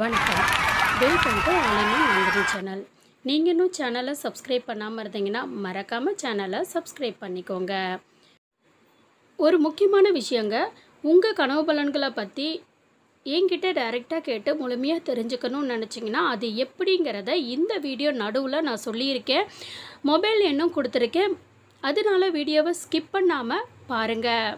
வணக்கம் welcome to Aalini Nandini channel நீங்கள் இன்னும் சேனலை சப்ஸ்கிரைப் பண்ணாமல் இருந்தீங்கன்னா மறக்காமல் சேனலை சப்ஸ்கிரைப் பண்ணிக்கோங்க ஒரு முக்கியமான விஷயங்க உங்கள் கனவு பலன்களை பற்றி என்கிட்ட டைரெக்டாக கேட்டு முழுமையாக தெரிஞ்சுக்கணும்னு நினச்சிங்கன்னா அது எப்படிங்கிறத இந்த வீடியோ நடுவில் நான் சொல்லியிருக்கேன் மொபைல் எண்ணும் கொடுத்துருக்கேன் அதனால வீடியோவை ஸ்கிப் பண்ணாமல் பாருங்கள்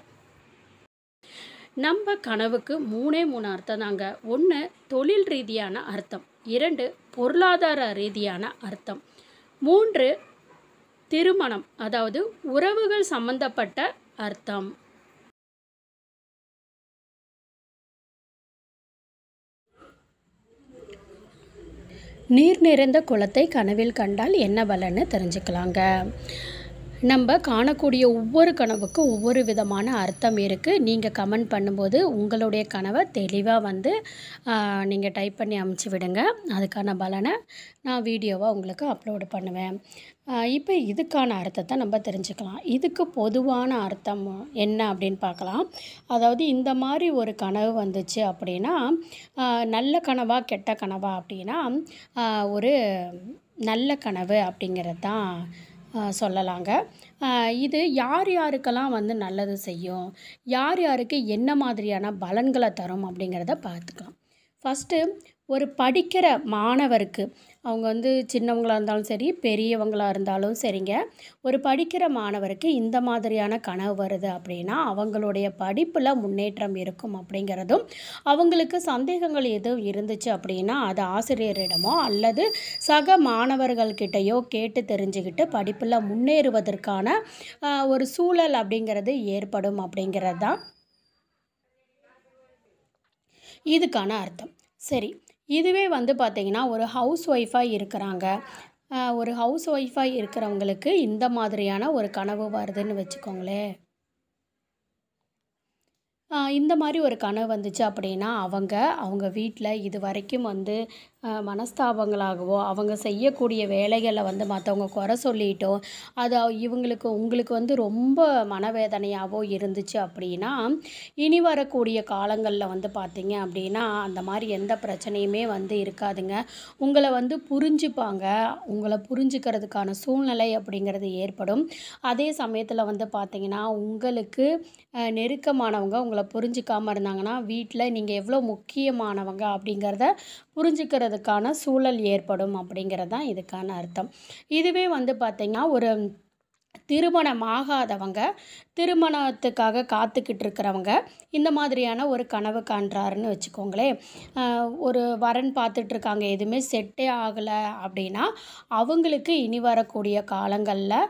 நம்ம கனவுக்கு மூணே மூணு அர்த்தம் தாங்க ஒன்று தொழில் ரீதியான அர்த்தம் இரண்டு பொருளாதார ரீதியான அர்த்தம் மூன்று திருமணம் அதாவது உறவுகள் சம்பந்தப்பட்ட அர்த்தம் நீர் நிறைந்த குளத்தை கனவில் கண்டால் என்ன பலன்னு தெரிஞ்சுக்கலாங்க நம்ம காணக்கூடிய ஒவ்வொரு கனவுக்கும் ஒவ்வொரு விதமான அர்த்தம் இருக்குது நீங்கள் கமெண்ட் பண்ணும்போது உங்களுடைய கனவை தெளிவாக வந்து நீங்கள் டைப் பண்ணி அமுச்சு விடுங்க அதுக்கான பலனை நான் வீடியோவாக உங்களுக்கு அப்லோடு பண்ணுவேன் இப்போ இதுக்கான அர்த்தத்தை நம்ம தெரிஞ்சுக்கலாம் இதுக்கு பொதுவான அர்த்தம் என்ன அப்படின்னு பார்க்கலாம் அதாவது இந்த மாதிரி ஒரு கனவு வந்துச்சு அப்படின்னா நல்ல கனவா கெட்ட கனவா அப்படின்னா ஒரு நல்ல கனவு அப்படிங்கிறது தான் சொல்லலாங்க இது யார் யாருக்கெல்லாம் வந்து நல்லது செய்யும் யார் யாருக்கு என்ன மாதிரியான பலன்களை தரும் அப்படிங்கிறத பார்த்துக்கலாம் ஃபஸ்ட்டு ஒரு படிக்கிற மாணவருக்கு அவங்க வந்து சின்னவங்களாக இருந்தாலும் சரி பெரியவங்களாக இருந்தாலும் சரிங்க ஒரு படிக்கிற மாணவருக்கு இந்த மாதிரியான கனவு வருது அப்படின்னா அவங்களுடைய படிப்பில் முன்னேற்றம் இருக்கும் அப்படிங்கிறதும் அவங்களுக்கு சந்தேகங்கள் எதுவும் இருந்துச்சு அப்படின்னா அது ஆசிரியரிடமோ அல்லது சக மாணவர்கள்கிட்டயோ கேட்டு தெரிஞ்சுக்கிட்டு படிப்பில் முன்னேறுவதற்கான ஒரு சூழல் அப்படிங்கிறது ஏற்படும் அப்படிங்கிறது தான் இதுக்கான அர்த்தம் சரி இதுவே வந்து பார்த்திங்கன்னா ஒரு ஹவுஸ் ஒய்ஃபாக இருக்கிறாங்க ஒரு ஹவுஸ் ஒய்ஃபாக இருக்கிறவங்களுக்கு இந்த மாதிரியான ஒரு கனவு வருதுன்னு வச்சுக்கோங்களேன் இந்த மாதிரி ஒரு கனவு வந்துச்சு அப்படின்னா அவங்க அவங்க வீட்டில் இது வரைக்கும் வந்து மனஸ்தாபங்களாகவோ அவங்க செய்யக்கூடிய வேலைகளை வந்து மற்றவங்க குறை சொல்லிட்டோ அது இவங்களுக்கு உங்களுக்கு வந்து ரொம்ப மனவேதனையாகவோ இருந்துச்சு அப்படின்னா இனி வரக்கூடிய காலங்களில் வந்து பார்த்திங்க அப்படின்னா அந்த மாதிரி எந்த பிரச்சனையுமே வந்து இருக்காதுங்க உங்களை வந்து புரிஞ்சுப்பாங்க உங்களை புரிஞ்சுக்கிறதுக்கான சூழ்நிலை அப்படிங்கிறது ஏற்படும் அதே சமயத்தில் வந்து பார்த்திங்கன்னா உங்களுக்கு நெருக்கமானவங்க உங்களை மற்றவங்க புரிஞ்சிக்காமல் இருந்தாங்கன்னா வீட்டில் நீங்கள் எவ்வளோ முக்கியமானவங்க அப்படிங்கிறத புரிஞ்சுக்கிறதுக்கான சூழல் ஏற்படும் அப்படிங்கிறது தான் இதுக்கான அர்த்தம் இதுவே வந்து பார்த்திங்கன்னா ஒரு திருமணம் ஆகாதவங்க திருமணத்துக்காக காத்துக்கிட்டு இருக்கிறவங்க இந்த மாதிரியான ஒரு கனவு காண்றாருன்னு வச்சுக்கோங்களேன் ஒரு வரன் பார்த்துட்ருக்காங்க எதுவுமே செட்டே ஆகலை அப்படின்னா அவங்களுக்கு இனி வரக்கூடிய காலங்களில்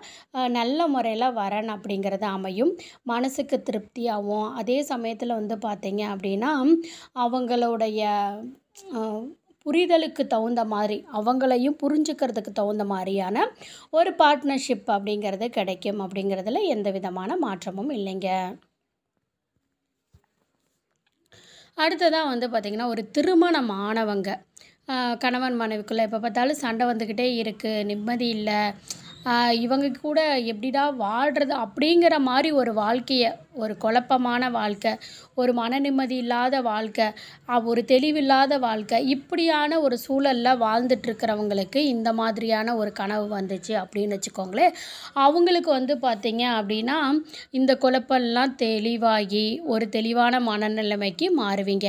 நல்ல முறையில் வரன் அப்படிங்கிறது அமையும் மனசுக்கு திருப்தியாகவும் அதே சமயத்தில் வந்து பார்த்திங்க அப்படின்னா அவங்களுடைய புரிதலுக்கு தகுந்த மாதிரி அவங்களையும் புரிஞ்சுக்கிறதுக்கு தகுந்த மாதிரியான ஒரு பார்ட்னர்ஷிப் அப்படிங்கிறது கிடைக்கும் அப்படிங்கிறதுல எந்த விதமான மாற்றமும் இல்லைங்க அடுத்ததாக வந்து பார்த்திங்கன்னா ஒரு திருமணம் ஆனவங்க கணவன் மனைவிக்குள்ளே எப்போ பார்த்தாலும் சண்டை வந்துக்கிட்டே இருக்குது நிம்மதி இல்லை இவங்க கூட எப்படிதான் வாழ்கிறது அப்படிங்கிற மாதிரி ஒரு வாழ்க்கையை ஒரு குழப்பமான வாழ்க்கை ஒரு மன இல்லாத வாழ்க்கை ஒரு தெளிவில்லாத வாழ்க்கை இப்படியான ஒரு சூழலில் வாழ்ந்துட்டுருக்கிறவங்களுக்கு இந்த மாதிரியான ஒரு கனவு வந்துச்சு அப்படின்னு வச்சுக்கோங்களேன் அவங்களுக்கு வந்து பார்த்திங்க அப்படின்னா இந்த குழப்பம்லாம் தெளிவாகி ஒரு தெளிவான மனநிலைமைக்கு மாறுவீங்க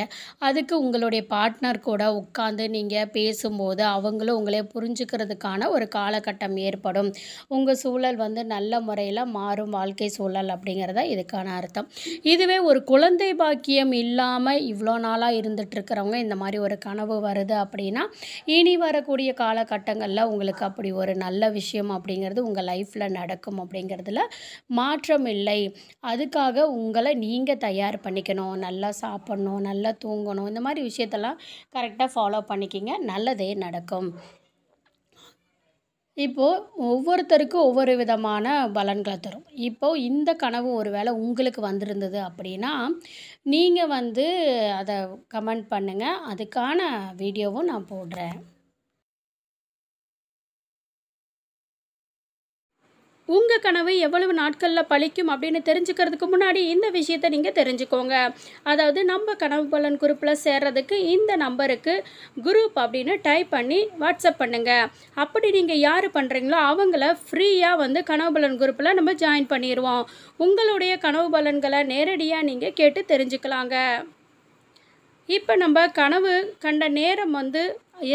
அதுக்கு உங்களுடைய பார்ட்னர் கூட உட்காந்து நீங்கள் பேசும்போது அவங்களும் உங்களே புரிஞ்சுக்கிறதுக்கான ஒரு காலகட்டம் ஏற்படும் உங்கள் சூழல் வந்து நல்ல முறையில் மாறும் வாழ்க்கை சூழல் அப்படிங்கிறத இதுக்கான அர்த்தம் இதுவே ஒரு குழந்தை பாக்கியம் இல்லாமல் இவ்வளோ நாளாக இருக்கிறவங்க இந்த மாதிரி ஒரு கனவு வருது அப்படின்னா இனி வரக்கூடிய காலகட்டங்களில் உங்களுக்கு அப்படி ஒரு நல்ல விஷயம் அப்படிங்கிறது உங்கள் லைஃப்பில் நடக்கும் அப்படிங்கிறதுல மாற்றம் இல்லை அதுக்காக உங்களை நீங்கள் தயார் பண்ணிக்கணும் நல்லா சாப்பிட்ணும் நல்லா தூங்கணும் இந்த மாதிரி விஷயத்தெல்லாம் கரெக்டாக ஃபாலோ பண்ணிக்கிங்க நல்லதே நடக்கும் இப்போது ஒவ்வொருத்தருக்கும் ஒவ்வொரு விதமான பலன்களை தரும் இப்போது இந்த கனவு ஒரு வேளை உங்களுக்கு வந்திருந்தது அப்படின்னா நீங்கள் வந்து அதை கமெண்ட் பண்ணுங்கள் அதுக்கான வீடியோவும் நான் போடுறேன் உங்கள் கனவு எவ்வளவு நாட்களில் பழிக்கும் அப்படின்னு தெரிஞ்சுக்கிறதுக்கு முன்னாடி இந்த விஷயத்தை நீங்கள் தெரிஞ்சுக்கோங்க அதாவது நம்ம கனவு பலன் குரூப்பில் சேர்றதுக்கு இந்த நம்பருக்கு குரூப் அப்படின்னு டைப் பண்ணி வாட்ஸ்அப் பண்ணுங்கள் அப்படி நீங்கள் யார் பண்ணுறீங்களோ அவங்கள ஃப்ரீயாக வந்து கனவு பலன் குரூப்பில் நம்ம ஜாயின் பண்ணிடுவோம் உங்களுடைய கனவு பலன்களை நேரடியாக நீங்கள் கேட்டு தெரிஞ்சுக்கலாங்க இப்போ நம்ம கனவு கண்ட நேரம் வந்து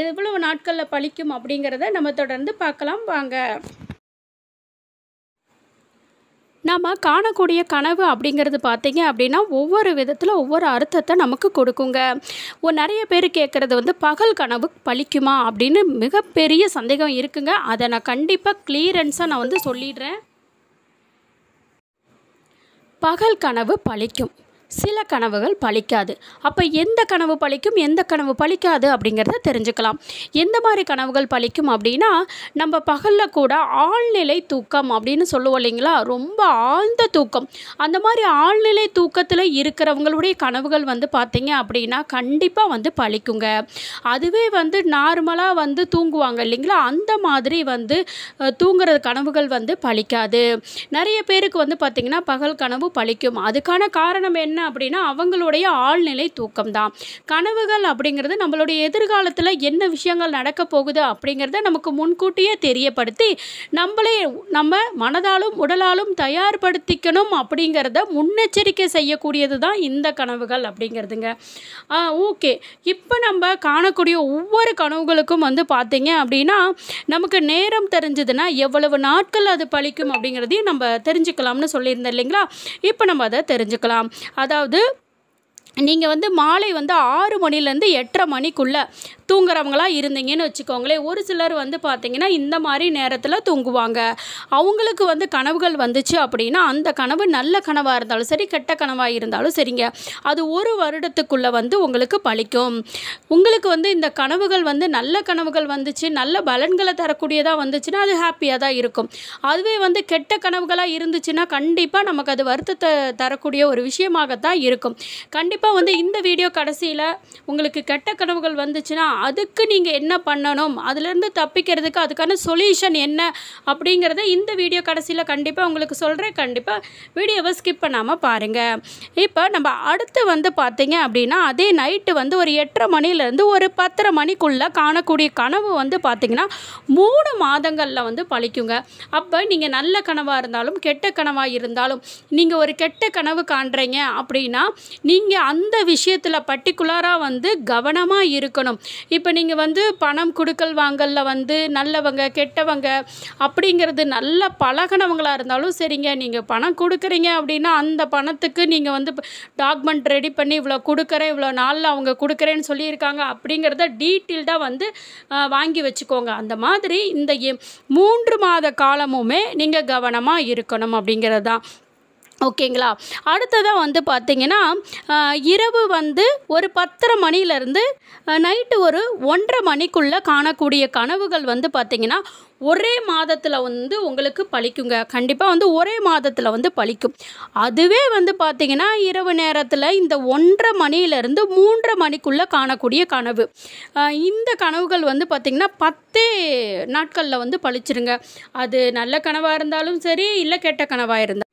எவ்வளவு நாட்களில் பழிக்கும் அப்படிங்கிறத நம்ம தொடர்ந்து பார்க்கலாம் வாங்க நம்ம காணக்கூடிய கனவு அப்படிங்கிறது பார்த்திங்க அப்படின்னா ஒவ்வொரு விதத்தில் ஒவ்வொரு அர்த்தத்தை நமக்கு கொடுக்குங்க நிறைய பேர் கேட்குறது வந்து பகல் கனவு பழிக்குமா அப்படின்னு மிகப்பெரிய சந்தேகம் இருக்குங்க அதை நான் கண்டிப்பாக கிளியரன்ஸாக நான் வந்து சொல்லிடுறேன் பகல் கனவு பழிக்கும் சில கனவுகள் பழிக்காது அப்போ எந்த கனவு பழிக்கும் எந்த கனவு பழிக்காது அப்படிங்கிறத தெரிஞ்சுக்கலாம் எந்த மாதிரி கனவுகள் பழிக்கும் அப்படின்னா நம்ம பகலில் கூட ஆழ்நிலை தூக்கம் அப்படின்னு சொல்லுவோம் இல்லைங்களா ரொம்ப ஆழ்ந்த தூக்கம் அந்த மாதிரி ஆழ்நிலை தூக்கத்தில் இருக்கிறவங்களுடைய கனவுகள் வந்து பார்த்தீங்க அப்படின்னா கண்டிப்பாக வந்து பழிக்குங்க அதுவே வந்து நார்மலாக வந்து தூங்குவாங்க இல்லைங்களா அந்த மாதிரி வந்து தூங்குற கனவுகள் வந்து பழிக்காது நிறைய பேருக்கு வந்து பார்த்திங்கன்னா பகல் கனவு பழிக்கும் அதுக்கான காரணம் என்ன என்ன அப்படின்னா அவங்களுடைய ஆழ்நிலை தூக்கம் தான் கனவுகள் அப்படிங்கிறது நம்மளுடைய எதிர்காலத்தில் என்ன விஷயங்கள் நடக்க போகுது அப்படிங்கிறத நமக்கு முன்கூட்டியே தெரியப்படுத்தி நம்மளே நம்ம மனதாலும் உடலாலும் தயார்படுத்திக்கணும் அப்படிங்கிறத முன்னெச்சரிக்கை செய்யக்கூடியது தான் இந்த கனவுகள் அப்படிங்கிறதுங்க ஓகே இப்போ நம்ம காணக்கூடிய ஒவ்வொரு கனவுகளுக்கும் வந்து பார்த்தீங்க அப்படின்னா நமக்கு நேரம் தெரிஞ்சதுன்னா எவ்வளவு நாட்கள் அது பழிக்கும் அப்படிங்கிறதையும் நம்ம தெரிஞ்சுக்கலாம்னு சொல்லியிருந்தேன் இல்லைங்களா இப்போ நம்ம அதை தெரிஞ்சுக்கலாம் அதாவது நீங்கள் வந்து மாலை வந்து ஆறு மணிலேருந்து எட்டரை மணிக்குள்ளே தூங்குறவங்களாக இருந்தீங்கன்னு வச்சுக்கோங்களேன் ஒரு சிலர் வந்து பார்த்திங்கன்னா இந்த மாதிரி நேரத்தில் தூங்குவாங்க அவங்களுக்கு வந்து கனவுகள் வந்துச்சு அப்படின்னா அந்த கனவு நல்ல கனவாக இருந்தாலும் சரி கெட்ட கனவாக இருந்தாலும் சரிங்க அது ஒரு வருடத்துக்குள்ளே வந்து உங்களுக்கு பழிக்கும் உங்களுக்கு வந்து இந்த கனவுகள் வந்து நல்ல கனவுகள் வந்துச்சு நல்ல பலன்களை தரக்கூடியதாக வந்துச்சுன்னா அது ஹாப்பியாக தான் இருக்கும் அதுவே வந்து கெட்ட கனவுகளாக இருந்துச்சுன்னா கண்டிப்பாக நமக்கு அது வருத்தத்தை தரக்கூடிய ஒரு விஷயமாகத்தான் இருக்கும் கண்டிப்பாக வந்து இந்த வீடியோ கடைசியில் உங்களுக்கு கெட்ட கனவுகள் வந்துச்சுன்னா அதுக்கு நீங்கள் என்ன பண்ணணும் அதுலேருந்து தப்பிக்கிறதுக்கு அதுக்கான சொல்யூஷன் என்ன அப்படிங்கிறத இந்த வீடியோ கடைசியில் கண்டிப்பாக உங்களுக்கு சொல்கிறேன் கண்டிப்பாக வீடியோவை ஸ்கிப் பண்ணாமல் பாருங்கள் இப்போ நம்ம அடுத்து வந்து பார்த்தீங்க அப்படின்னா அதே நைட்டு வந்து ஒரு எட்டரை மணிலேருந்து ஒரு பத்தரை மணிக்குள்ளே காணக்கூடிய கனவு வந்து பார்த்திங்கன்னா மூணு மாதங்களில் வந்து பழிக்குங்க அப்போ நீங்கள் நல்ல கனவாக இருந்தாலும் கெட்ட கனவாக இருந்தாலும் நீங்கள் ஒரு கெட்ட கனவு காண்றீங்க அப்படின்னா நீங்கள் அந்த விஷயத்தில் பர்டிகுலராக வந்து கவனமாக இருக்கணும் இப்போ நீங்கள் வந்து பணம் கொடுக்கல் வாங்கலில் வந்து நல்லவங்க கெட்டவங்க அப்படிங்கிறது நல்ல பழகினவங்களாக இருந்தாலும் சரிங்க நீங்கள் பணம் கொடுக்குறீங்க அப்படின்னா அந்த பணத்துக்கு நீங்கள் வந்து டாக்குமெண்ட் ரெடி பண்ணி இவ்வளோ கொடுக்குறேன் இவ்வளோ நாளில் அவங்க கொடுக்குறேன்னு சொல்லியிருக்காங்க அப்படிங்கிறத டீட்டெயில்டாக வந்து வாங்கி வச்சுக்கோங்க அந்த மாதிரி இந்த மூன்று மாத காலமுமே நீங்கள் கவனமாக இருக்கணும் அப்படிங்கிறது தான் ஓகேங்களா அடுத்ததாக வந்து பார்த்திங்கன்னா இரவு வந்து ஒரு பத்தரை மணிலேருந்து நைட்டு ஒரு ஒன்றரை மணிக்குள்ளே காணக்கூடிய கனவுகள் வந்து பார்த்திங்கன்னா ஒரே மாதத்தில் வந்து உங்களுக்கு பழிக்குங்க கண்டிப்பாக வந்து ஒரே மாதத்தில் வந்து பழிக்கும் அதுவே வந்து பார்த்திங்கன்னா இரவு நேரத்தில் இந்த ஒன்றரை மணியிலேருந்து மூன்றரை மணிக்குள்ளே காணக்கூடிய கனவு இந்த கனவுகள் வந்து பார்த்திங்கன்னா பத்தே நாட்களில் வந்து பழிச்சிருங்க அது நல்ல கனவாக இருந்தாலும் சரி இல்லை கெட்ட கனவாக இருந்தால்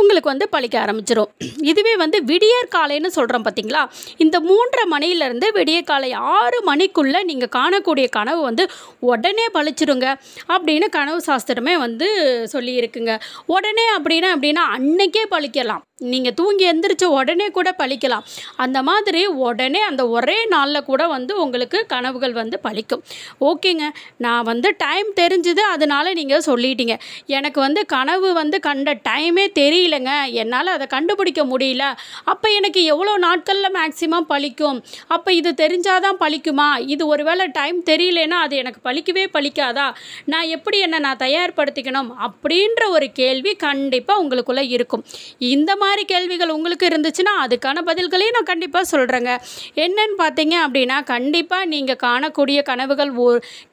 உங்களுக்கு வந்து பழிக்க ஆரம்பிச்சிடும் இதுவே வந்து விடியற் காலைன்னு சொல்கிறோம் பார்த்தீங்களா இந்த மூன்றரை மணியிலேருந்து விடியற் காலை ஆறு மணிக்குள்ளே நீங்கள் காணக்கூடிய கனவு வந்து உடனே பழிச்சிடுங்க அப்படின்னு கனவு சாஸ்திரமே வந்து சொல்லியிருக்குங்க உடனே அப்படின்னா அப்படின்னா அன்னைக்கே பழிக்கலாம் நீங்கள் தூங்கி எந்திரிச்ச உடனே கூட பழிக்கலாம் அந்த மாதிரி உடனே அந்த ஒரே நாளில் கூட வந்து உங்களுக்கு கனவுகள் வந்து பழிக்கும் ஓகேங்க நான் வந்து டைம் தெரிஞ்சுது அதனால நீங்கள் சொல்லிட்டீங்க எனக்கு வந்து கனவு வந்து கண்ட டைமே தெரியலங்க என்னால் அதை கண்டுபிடிக்க முடியல அப்போ எனக்கு எவ்வளோ நாட்களில் மேக்சிமம் பழிக்கும் அப்போ இது தெரிஞ்சாதான் பழிக்குமா இது வேளை டைம் தெரியலனா அது எனக்கு பழிக்கவே பழிக்காதா நான் எப்படி என்னை நான் தயார்படுத்திக்கணும் அப்படின்ற ஒரு கேள்வி கண்டிப்பாக உங்களுக்குள்ளே இருக்கும் இந்த மாதிரி மாதிரி கேள்விகள் உங்களுக்கு இருந்துச்சுன்னா அதுக்கான பதில்களையும் நான் கண்டிப்பாக சொல்கிறேங்க என்னன்னு பார்த்தீங்க அப்படின்னா கண்டிப்பாக நீங்கள் காணக்கூடிய கனவுகள் ஓ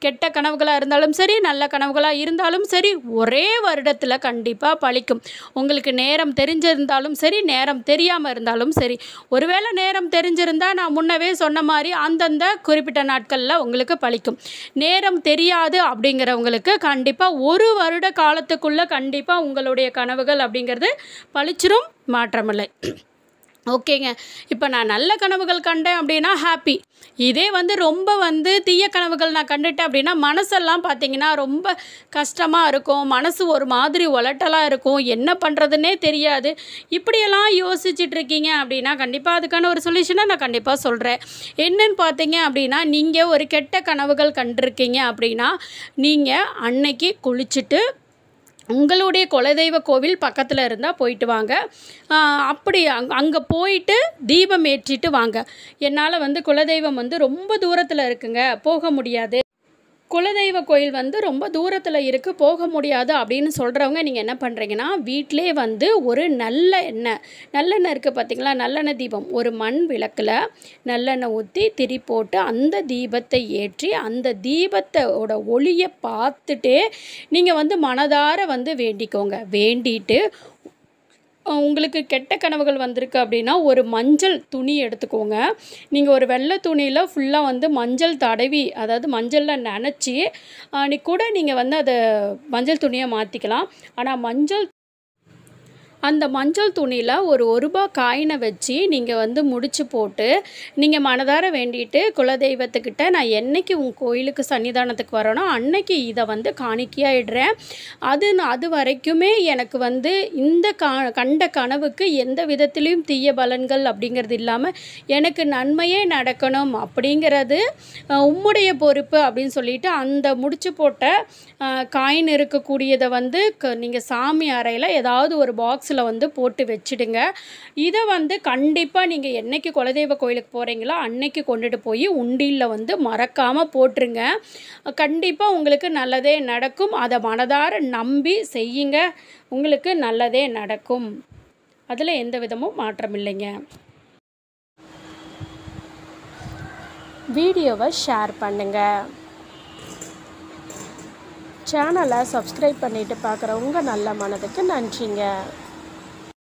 கெட்ட கனவுகளாக இருந்தாலும் சரி நல்ல கனவுகளாக இருந்தாலும் சரி ஒரே வருடத்தில் கண்டிப்பாக பழிக்கும் உங்களுக்கு நேரம் தெரிஞ்சிருந்தாலும் சரி நேரம் தெரியாமல் இருந்தாலும் சரி ஒருவேளை நேரம் தெரிஞ்சிருந்தால் நான் முன்னவே சொன்ன மாதிரி அந்தந்த குறிப்பிட்ட நாட்களில் உங்களுக்கு பழிக்கும் நேரம் தெரியாது அப்படிங்கிறவங்களுக்கு கண்டிப்பாக ஒரு வருட காலத்துக்குள்ளே கண்டிப்பாக உங்களுடைய கனவுகள் அப்படிங்கிறது பழிச்சிரும் மாற்றமில்லை ஓகேங்க இப்போ நான் நல்ல கனவுகள் கண்டேன் அப்படின்னா ஹாப்பி இதே வந்து ரொம்ப வந்து தீய கனவுகள் நான் கண்டுட்டேன் அப்படின்னா மனசெல்லாம் பார்த்திங்கன்னா ரொம்ப கஷ்டமாக இருக்கும் மனசு ஒரு மாதிரி ஒலட்டலாக இருக்கும் என்ன பண்ணுறதுன்னே தெரியாது இப்படியெல்லாம் யோசிச்சுட்டு இருக்கீங்க அப்படின்னா கண்டிப்பாக அதுக்கான ஒரு சொல்யூஷனை நான் கண்டிப்பாக சொல்கிறேன் என்னன்னு பார்த்தீங்க அப்படின்னா நீங்கள் ஒரு கெட்ட கனவுகள் கண்டிருக்கீங்க அப்படின்னா நீங்கள் அன்னைக்கு குளிச்சுட்டு உங்களுடைய குலதெய்வ கோவில் பக்கத்தில் இருந்தால் போயிட்டு வாங்க அப்படி அங் அங்கே போயிட்டு தீபம் ஏற்றிட்டு வாங்க என்னால் வந்து குலதெய்வம் வந்து ரொம்ப தூரத்தில் இருக்குங்க போக முடியாது குலதெய்வ கோயில் வந்து ரொம்ப தூரத்தில் இருக்குது போக முடியாது அப்படின்னு சொல்கிறவங்க நீங்கள் என்ன பண்ணுறீங்கன்னா வீட்டிலே வந்து ஒரு நல்ல எண்ணெய் நல்லெண்ணெய் இருக்குது பார்த்திங்களா நல்லெண்ணெய் தீபம் ஒரு மண் விளக்கில் நல்லெண்ணெய் ஊற்றி திரி போட்டு அந்த தீபத்தை ஏற்றி அந்த தீபத்தோட ஒளியை பார்த்துட்டே நீங்கள் வந்து மனதார வந்து வேண்டிக்கோங்க வேண்டிட்டு உங்களுக்கு கெட்ட கனவுகள் வந்திருக்கு அப்படின்னா ஒரு மஞ்சள் துணி எடுத்துக்கோங்க நீங்கள் ஒரு வெள்ளை துணியில் ஃபுல்லாக வந்து மஞ்சள் தடவி அதாவது மஞ்சளில் நினச்சி அன்றைக்கி கூட நீங்கள் வந்து அதை மஞ்சள் துணியை மாற்றிக்கலாம் ஆனால் மஞ்சள் அந்த மஞ்சள் துணியில் ஒரு ஒரு ரூபா காயினை வச்சு நீங்கள் வந்து முடிச்சு போட்டு நீங்கள் மனதார வேண்டிட்டு குலதெய்வத்துக்கிட்ட நான் என்றைக்கு உங்கள் கோயிலுக்கு சன்னிதானத்துக்கு வரணும் அன்னைக்கு இதை வந்து காணிக்கையாயிடுறேன் அது அது வரைக்குமே எனக்கு வந்து இந்த கா கண்ட கனவுக்கு எந்த விதத்திலையும் தீய பலன்கள் அப்படிங்கிறது இல்லாமல் எனக்கு நன்மையே நடக்கணும் அப்படிங்கிறது உம்முடைய பொறுப்பு அப்படின்னு சொல்லிட்டு அந்த முடிச்சு போட்ட காயின் இருக்கக்கூடியதை வந்து நீங்கள் சாமி அறையில் ஏதாவது ஒரு பாக்ஸில் பாக்ஸில் வந்து போட்டு வச்சுடுங்க இதை வந்து கண்டிப்பாக நீங்கள் என்றைக்கு குலதெய்வ கோயிலுக்கு போகிறீங்களோ அன்னைக்கு கொண்டுட்டு போய் உண்டியில் வந்து மறக்காமல் போட்டுருங்க கண்டிப்பாக உங்களுக்கு நல்லதே நடக்கும் அதை மனதார நம்பி செய்யுங்க உங்களுக்கு நல்லதே நடக்கும் அதில் எந்த விதமும் மாற்றம் இல்லைங்க வீடியோவை ஷேர் பண்ணுங்க சேனலை சப்ஸ்கிரைப் பண்ணிவிட்டு பார்க்குற உங்கள் நல்ல மனதுக்கு நன்றிங்க